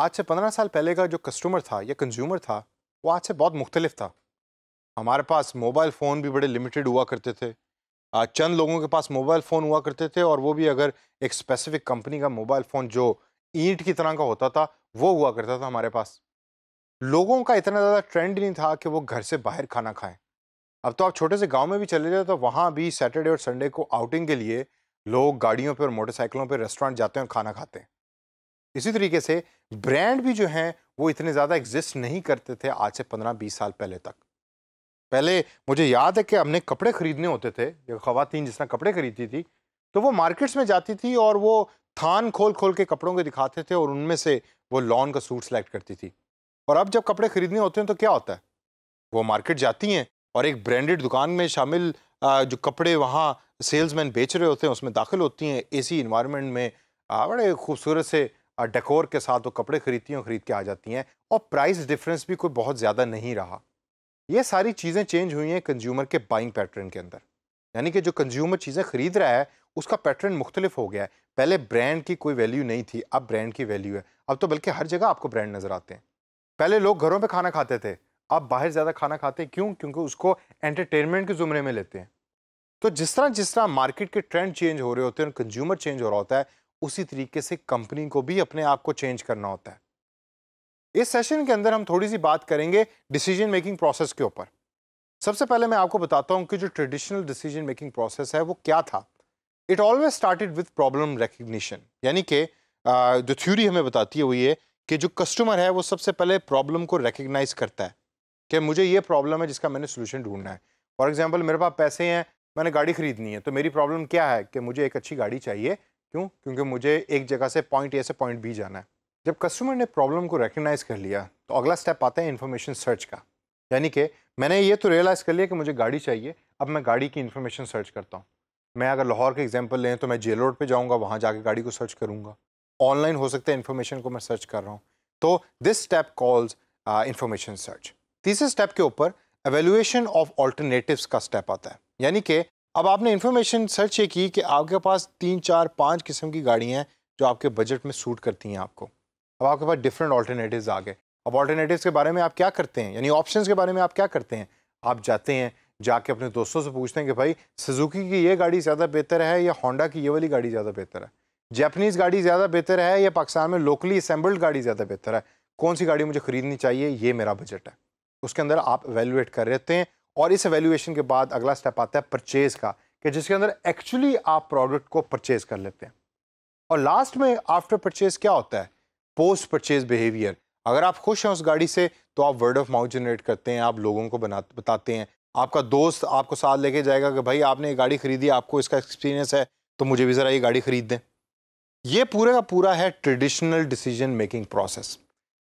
आज से पंद्रह साल पहले का जो कस्टमर था या कंज्यूमर था वो आज से बहुत मुख्तलिफ था हमारे पास मोबाइल फ़ोन भी बड़े लिमिटेड हुआ करते थे चंद लोगों के पास मोबाइल फ़ोन हुआ करते थे और वो भी अगर एक स्पेसिफिक कंपनी का मोबाइल फ़ोन जो ईंट की तरह का होता था वो हुआ करता था हमारे पास लोगों का इतना ज़्यादा ट्रेंड नहीं था कि वो घर से बाहर खाना खाएं अब तो आप छोटे से गांव में भी चले जाए तो वहाँ भी सैटरडे और संडे को आउटिंग के लिए लोग गाड़ियों पर मोटरसाइकिलों पर रेस्टोरेंट जाते हैं और खाना खाते हैं इसी तरीके से ब्रांड भी जो हैं वो इतने ज़्यादा एग्जिस्ट नहीं करते थे आज से पंद्रह बीस साल पहले तक पहले मुझे याद है कि हमने कपड़े ख़रीदने होते थे जब ख़वातीन जिस कपड़े खरीदती थी तो वो मार्केट्स में जाती थी और वो थान खोल खोल के कपड़ों के दिखाते थे और उनमें से वो लॉन का सूट सेलेक्ट करती थी और अब जब कपड़े ख़रीदने होते हैं तो क्या होता है वो मार्केट जाती हैं और एक ब्रांडेड दुकान में शामिल जो कपड़े वहाँ सेल्समैन बेच रहे होते हैं उसमें दाखिल होती हैं ए इन्वायरमेंट में बड़े खूबसूरत से डेकोर के साथ वो कपड़े खरीदती हैं और ख़रीद के आ जाती हैं और प्राइस डिफरेंस भी कोई बहुत ज़्यादा नहीं रहा ये सारी चीज़ें चेंज हुई हैं कंज्यूमर के बाइंग पैटर्न के अंदर यानी कि जो कंज्यूमर चीज़ें ख़रीद रहा है उसका पैटर्न मुख्तलिफ हो गया है पहले ब्रांड की कोई वैल्यू नहीं थी अब ब्रांड की वैल्यू है अब तो बल्कि हर जगह आपको ब्रांड नज़र आते हैं पहले लोग घरों पर खाना खाते थे अब बाहर ज़्यादा खाना खाते हैं क्यों क्योंकि उसको एंटरटेनमेंट के ज़ुमरे में लेते हैं तो जिस तरह जिस तरह मार्केट के ट्रेंड चेंज हो रहे होते हैं कंज्यूमर चेंज हो रहा होता है उसी तरीके से कंपनी को भी अपने आप को चेंज करना होता है इस सेशन के अंदर हम थोड़ी सी बात करेंगे डिसीजन मेकिंग प्रोसेस के ऊपर सबसे पहले मैं आपको बताता हूं कि जो ट्रेडिशनल डिसीजन मेकिंग प्रोसेस है वो क्या था it always started with problem recognition यानी कि जो थ्योरी हमें बताती है वो ये कि जो कस्टमर है वो सबसे पहले प्रॉब्लम को रिकग्नाइज करता है कि मुझे ये प्रॉब्लम है जिसका मैंने सोल्यूशन ढूंढना है फॉर एग्जाम्पल मेरे पास पैसे हैं मैंने गाड़ी खरीदनी है तो मेरी प्रॉब्लम क्या है कि मुझे एक अच्छी गाड़ी चाहिए क्यों क्योंकि मुझे एक जगह से पॉइंट ए से पॉइंट बी जाना है जब कस्टमर ने प्रॉब्लम को रिकगनाइज कर लिया तो अगला स्टेप आता है इन्फॉर्मेशन सर्च का यानी कि मैंने ये तो रियलाइज़ कर लिया कि मुझे गाड़ी चाहिए अब मैं गाड़ी की इन्फॉर्मेशन सर्च करता हूँ मैं अगर लाहौर के एग्जाम्पल लें तो मैं जे रोड पर जाऊँगा वहाँ जाके गाड़ी को सर्च करूँगा ऑनलाइन हो सकता है इन्फॉर्मेशन को मैं सर्च कर रहा हूँ तो this step calls information search तीसरे स्टेप के ऊपर एवेल्यूएशन ऑफ ऑल्टरनेटिवस का स्टेप आता है यानी कि अब आपने इन्फॉर्मेशन सर्च ये की कि आपके पास तीन चार पाँच किस्म की गाड़ियाँ हैं जो आपके बजट में सूट करती हैं आपको अब आपके पास डिफरेंट ऑल्टरनेटिव आ गए अब ऑल्टरनेटिव के बारे में आप क्या करते हैं यानी ऑप्शन के बारे में आप क्या करते हैं आप जाते हैं जाके अपने दोस्तों से पूछते हैं कि भाई सुजुकी की ये गाड़ी ज़्यादा बेहतर है या होंडा की ये वाली गाड़ी ज़्यादा बेहतर है जैपनीज़ गाड़ी ज़्यादा बेहतर है या पाकिस्तान में लोकली असम्बल्ड गाड़ी ज़्यादा बेहतर है कौन सी गाड़ी मुझे ख़रीदनी चाहिए ये मेरा बजट है उसके अंदर आप एवेलुएट कर रहते हैं और इस एवेल्यूएशन के बाद अगला स्टेप आता है परचेज़ का कि जिसके अंदर एक्चुअली आप प्रोडक्ट को परचेज़ कर लेते हैं और लास्ट में आफ्टर परचेज़ क्या होता है पोस्ट परचेज़ बिहेवियर अगर आप खुश हैं उस गाड़ी से तो आप वर्ड ऑफ माउथ जनरेट करते हैं आप लोगों को बना बताते हैं आपका दोस्त आपको साथ लेके जाएगा कि भाई आपने ये गाड़ी खरीदी आपको इसका एक्सपीरियंस है तो मुझे भी ज़रा ये गाड़ी ख़रीद दें ये पूरे का पूरा है ट्रेडिशनल डिसीजन मेकिंग प्रोसेस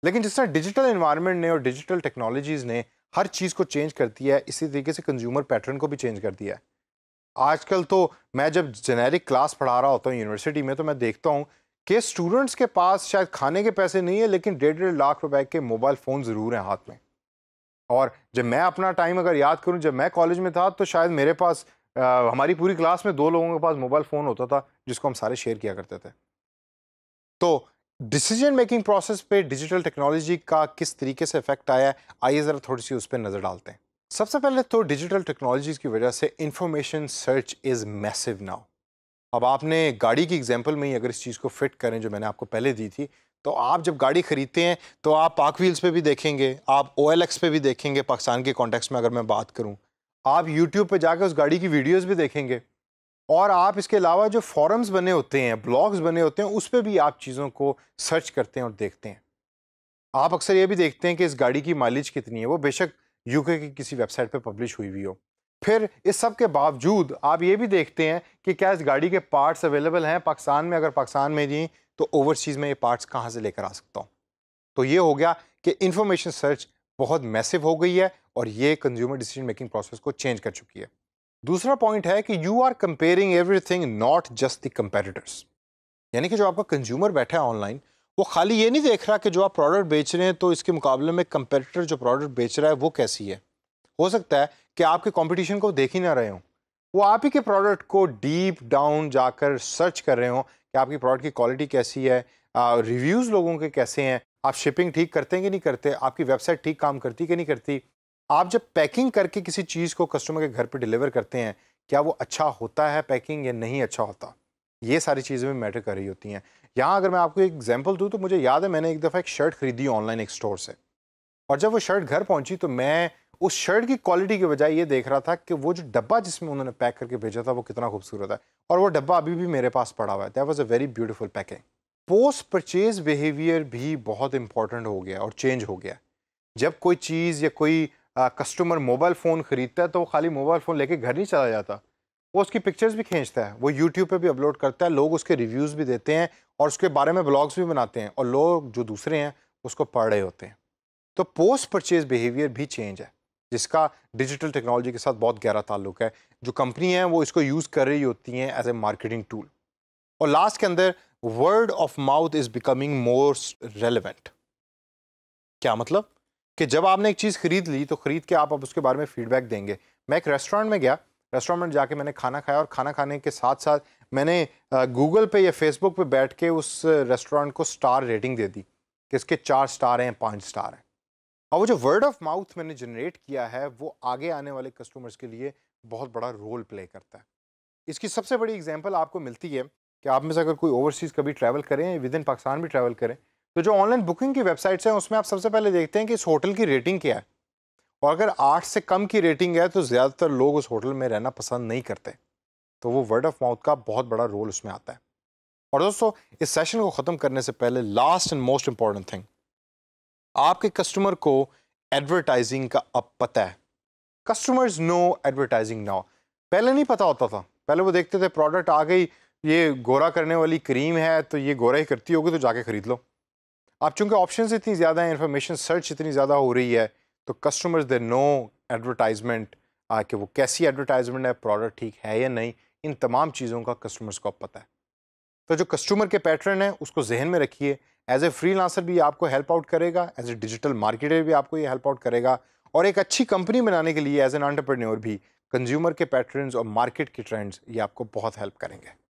लेकिन जिस तरह डिजिटल इन्वायरमेंट ने और डिजिटल टेक्नोलॉजीज़ ने हर चीज़ को चेंज करती है इसी तरीके से कंज्यूमर पैटर्न को भी चेंज करती है आजकल तो मैं जब जेनेरिक क्लास पढ़ा रहा होता हूँ यूनिवर्सिटी में तो मैं देखता हूँ कि स्टूडेंट्स के पास शायद खाने के पैसे नहीं है लेकिन डेढ़ डेढ़ लाख रुपए के मोबाइल फ़ोन ज़रूर हैं हाथ में और जब मैं अपना टाइम अगर याद करूँ जब मैं कॉलेज में था तो शायद मेरे पास आ, हमारी पूरी क्लास में दो लोगों के पास मोबाइल फ़ोन होता था जिसको हम सारे शेयर किया करते थे तो डिसीजन मेकिंग प्रोसेस पे डिजिटल टेक्नोलॉजी का किस तरीके से इफेक्ट आया है आइए ज़रा थोड़ी सी उस पर नज़र डालते हैं सबसे पहले तो डिजिटल टेक्नोलॉजीज़ की वजह से information search is massive now अब आपने गाड़ी की एग्जांपल में ही अगर इस चीज़ को फिट करें जो मैंने आपको पहले दी थी तो आप जब गाड़ी ख़रीदते हैं तो आप पाक व्हील्स पे भी देखेंगे आप ओ एल एक्स पे भी देखेंगे पाकिस्तान के कॉन्टेक्स्ट में अगर मैं बात करूँ आप यूट्यूब पर जाकर उस गाड़ी की वीडियोज़ भी देखेंगे और आप इसके अलावा जो फॉरम्स बने होते हैं ब्लॉग्स बने होते हैं उस पर भी आप चीज़ों को सर्च करते हैं और देखते हैं आप अक्सर ये भी देखते हैं कि इस गाड़ी की माइलेज कितनी है वो बेशक यूके की किसी वेबसाइट पर पब्लिश हुई हुई हो फिर इस सब के बावजूद आप ये भी देखते हैं कि क्या इस गाड़ी के पार्ट्स अवेलेबल हैं पाकिस्तान में अगर पाकिस्तान में जी तो ओवरसीज़ में ये पार्ट्स कहाँ से लेकर आ सकता हूँ तो ये हो गया कि इन्फॉर्मेशन सर्च बहुत मैसिव हो गई है और ये कंज्यूमर डिसीजन मेकिंग प्रोसेस को चेंज कर चुकी है दूसरा पॉइंट है कि you are comparing everything not just the competitors यानी कि जो आपका कंज्यूमर बैठा है ऑनलाइन वो खाली ये नहीं देख रहा कि जो आप प्रोडक्ट बेच रहे हैं तो इसके मुकाबले में कंपेटिटर जो प्रोडक्ट बेच रहा है वो कैसी है हो सकता है कि आपके कंपटीशन को देख ही ना रहे हों वो आप ही के प्रोडक्ट को डीप डाउन जाकर सर्च कर रहे हों कि आपकी प्रोडक्ट की क्वालिटी कैसी है रिव्यूज़ लोगों के कैसे हैं आप शिपिंग ठीक करते हैं कि नहीं करते आपकी वेबसाइट ठीक काम करती कि नहीं करती आप जब पैकिंग करके किसी चीज़ को कस्टमर के घर पे डिलीवर करते हैं क्या वो अच्छा होता है पैकिंग या नहीं अच्छा होता ये सारी चीज़ें भी मैटर कर रही होती हैं यहाँ अगर मैं आपको एक एग्जाम्पल दूँ तो मुझे याद है मैंने एक दफ़ा एक शर्ट खरीदी ऑनलाइन एक स्टोर से और जब वो शर्ट घर पहुँची तो मैं उस शर्ट की क्वालिटी के बजाय ये देख रहा था कि वो जो डब्बा जिसमें उन्होंने पैक करके भेजा था वो कितना खूबसूरत है और वो डब्बा अभी भी मेरे पास पड़ा हुआ है that was a very beautiful packing post purchase behaviour भी बहुत इंपॉर्टेंट हो गया और चेंज हो गया जब कोई चीज़ या कोई कस्टमर मोबाइल फ़ोन ख़रीदता है तो वो खाली मोबाइल फ़ोन लेके घर नहीं चला जाता वो उसकी पिक्चर्स भी खींचता है वो यूट्यूब पे भी अपलोड करता है लोग उसके रिव्यूज़ भी देते हैं और उसके बारे में ब्लॉग्स भी बनाते हैं और लोग जो दूसरे हैं उसको पढ़ रहे होते हैं तो पोस्ट परचेज बिहेवियर भी चेंज है जिसका डिजिटल टेक्नोलॉजी के साथ बहुत गहरा ताल्लुक है जो कंपनी है वो इसको यूज़ कर रही होती हैं एज ए मार्केटिंग टूल और लास्ट के अंदर word of mouth is becoming more relevant क्या मतलब कि जब आपने एक चीज़ खरीद ली तो ख़रीद के आप अब उसके बारे में फीडबैक देंगे मैं एक रेस्टोरेंट में गया रेस्टोरेंट में जाके मैंने खाना खाया और खाना खाने के साथ साथ मैंने गूगल पे या फेसबुक पे बैठ के उस रेस्टोरेंट को स्टार रेटिंग दे दी कि इसके चार स्टार हैं पाँच स्टार हैं और वो जो वर्ड ऑफ माउथ मैंने जनरेट किया है वो आगे आने वाले कस्टमर्स के लिए बहुत बड़ा रोल प्ले करता है इसकी सबसे बड़ी एग्जाम्पल आपको मिलती है कि आप में से अगर कोई ओवरसीज़ कभी ट्रैवल करें विद इन पाकिस्तान भी ट्रैवल करें तो जो ऑनलाइन बुकिंग की वेबसाइट्स हैं उसमें आप सबसे पहले देखते हैं कि इस होटल की रेटिंग क्या है और अगर आठ से कम की रेटिंग है तो ज़्यादातर लोग उस होटल में रहना पसंद नहीं करते तो वो वर्ड ऑफ माउथ का बहुत बड़ा रोल उसमें आता है और दोस्तों इस सेशन को ख़त्म करने से पहले last and most important thing आपके कस्टमर को एडवर्टाइजिंग का अब पता है कस्टमर्स नो एडवर्टाइजिंग नाउ पहले नहीं पता होता था पहले वो देखते थे प्रोडक्ट आ गई ये गोरा करने वाली क्रीम है तो ये गोरा ही करती होगी तो जाके ख़रीद लो अब चूँकि ऑप्शन इतनी ज़्यादा हैं इन्फॉर्मेशन सर्च इतनी ज़्यादा हो रही है तो कस्टमर्स दे नो एडवर्टाइजमेंट कि वो कैसी एडवर्टाइजमेंट है प्रोडक्ट ठीक है या नहीं इन तमाम चीज़ों का कस्टमर्स को पता है तो जो कस्टमर के पैटर्न है उसको जहन में रखिए एज ए फ्री भी आपको हेल्प आउट करेगा एज ए डिजिटल मार्केटर भी आपको ये हेल्प आउट करेगा और एक अच्छी कंपनी बनाने के लिए एज एन एंटरप्रेन्योर भी कंज्यूमर के पैटर्न्स और मार्केट के ट्रेंड्स ये आपको बहुत हेल्प करेंगे